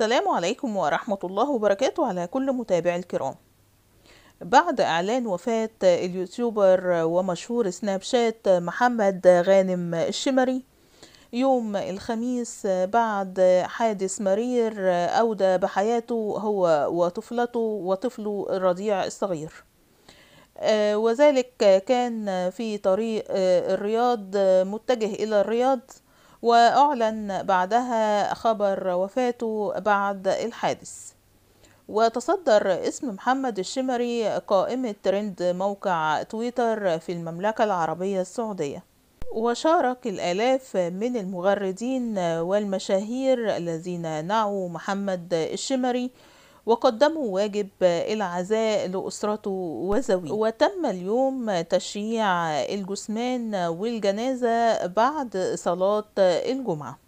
السلام عليكم ورحمة الله وبركاته على كل متابعي الكرام بعد إعلان وفاة اليوتيوبر ومشهور سناب شات محمد غانم الشمري يوم الخميس بعد حادث مرير أودى بحياته هو وطفلته وطفله الرضيع الصغير آه، وذلك كان في طريق آه، الرياض متجه إلى الرياض وأعلن بعدها خبر وفاته بعد الحادث وتصدر اسم محمد الشمري قائمة ترند موقع تويتر في المملكة العربية السعودية وشارك الآلاف من المغردين والمشاهير الذين نعوا محمد الشمري وقدموا واجب العزاء لأسرته وزويه وتم اليوم تشييع الجثمان والجنازة بعد صلاة الجمعة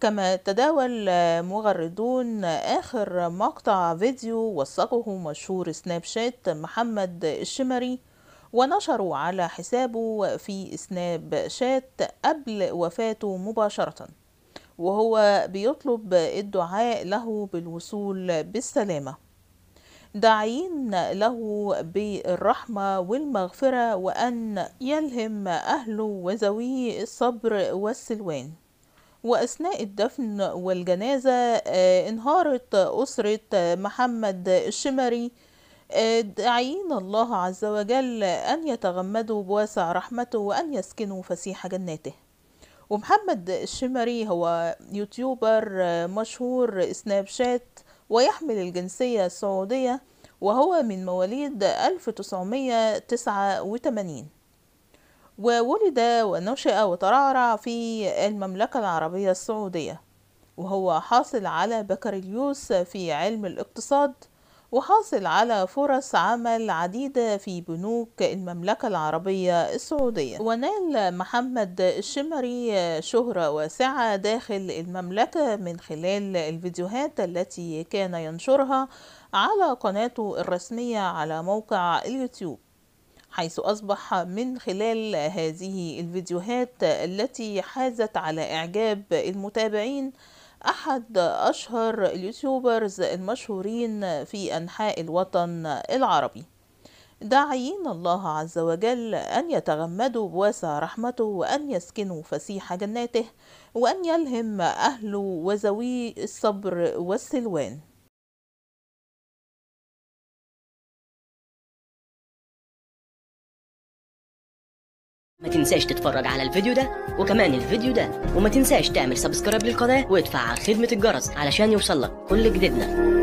كما تداول مغردون آخر مقطع فيديو وثقه مشهور سناب شات محمد الشمري ونشروا على حسابه في سناب شات قبل وفاته مباشرةً وهو بيطلب الدعاء له بالوصول بالسلامة داعين له بالرحمة والمغفرة وأن يلهم أهله وذويه الصبر والسلوان وأثناء الدفن والجنازة آه، انهارت أسرة محمد الشمري آه، داعين الله عز وجل أن يتغمدوا بواسع رحمته وأن يسكنوا فسيح جناته ومحمد الشمري هو يوتيوبر آه، مشهور سناب شات ويحمل الجنسية السعودية وهو من مواليد 1989 وولد ونشأ وترعرع في المملكة العربية السعودية وهو حاصل على بكالوريوس في علم الاقتصاد وحاصل على فرص عمل عديدة في بنوك المملكة العربية السعودية ونال محمد الشمري شهرة واسعة داخل المملكة من خلال الفيديوهات التي كان ينشرها على قناته الرسمية على موقع اليوتيوب حيث أصبح من خلال هذه الفيديوهات التي حازت على إعجاب المتابعين أحد أشهر اليوتيوبرز المشهورين في أنحاء الوطن العربي داعيين الله عز وجل أن يتغمدوا بواسع رحمته وأن يسكنوا فسيح جناته وأن يلهم أهله وزوي الصبر والسلوان ما تنساش تتفرج على الفيديو ده وكمان الفيديو ده وما تنساش تعمل سبسكرايب للقناة وادفع خدمة الجرس علشان يوصلك كل جديدنا